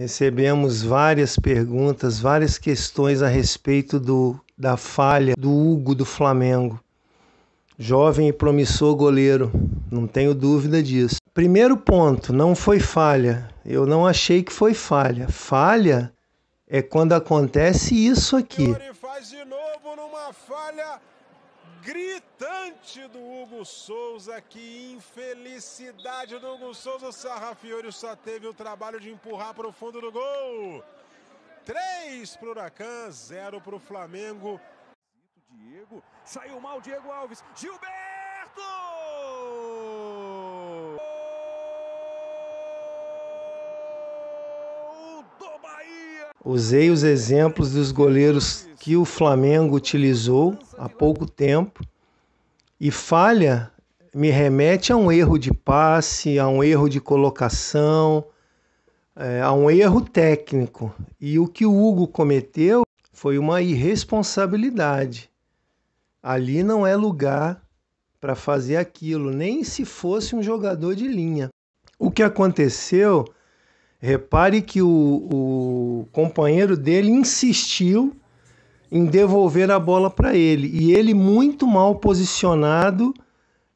Recebemos várias perguntas, várias questões a respeito do, da falha do Hugo do Flamengo. Jovem e promissor goleiro, não tenho dúvida disso. Primeiro ponto, não foi falha. Eu não achei que foi falha. Falha é quando acontece isso aqui. faz de novo numa falha gritante do Hugo Souza. Que infelicidade do Hugo Souza. O Fiori só teve o trabalho de empurrar para o fundo do gol. 3 para o Huracan, 0 para o Flamengo. Diego, saiu mal Diego Alves. Gilberto! Usei os exemplos dos goleiros que o Flamengo utilizou há pouco tempo e falha me remete a um erro de passe, a um erro de colocação, é, a um erro técnico. E o que o Hugo cometeu foi uma irresponsabilidade. Ali não é lugar para fazer aquilo, nem se fosse um jogador de linha. O que aconteceu, repare que o, o companheiro dele insistiu em devolver a bola para ele. E ele, muito mal posicionado,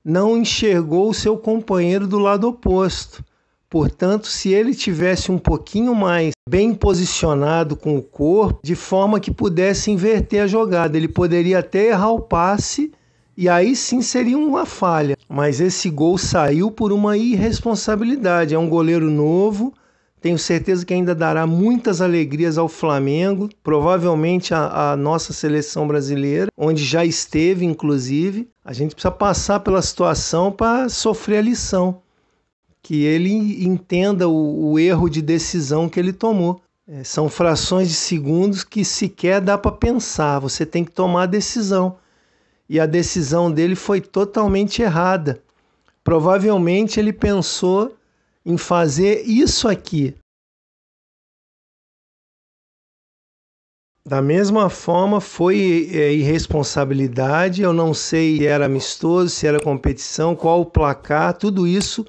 não enxergou o seu companheiro do lado oposto. Portanto, se ele tivesse um pouquinho mais bem posicionado com o corpo, de forma que pudesse inverter a jogada, ele poderia até errar o passe e aí sim seria uma falha. Mas esse gol saiu por uma irresponsabilidade. É um goleiro novo tenho certeza que ainda dará muitas alegrias ao Flamengo, provavelmente à nossa seleção brasileira, onde já esteve, inclusive. A gente precisa passar pela situação para sofrer a lição, que ele entenda o, o erro de decisão que ele tomou. É, são frações de segundos que sequer dá para pensar, você tem que tomar a decisão. E a decisão dele foi totalmente errada. Provavelmente ele pensou em fazer isso aqui. Da mesma forma, foi é, irresponsabilidade. Eu não sei se era amistoso, se era competição, qual o placar, tudo isso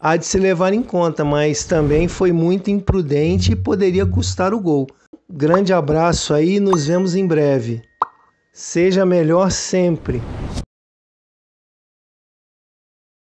há de se levar em conta, mas também foi muito imprudente e poderia custar o gol. Grande abraço aí, nos vemos em breve. Seja melhor sempre.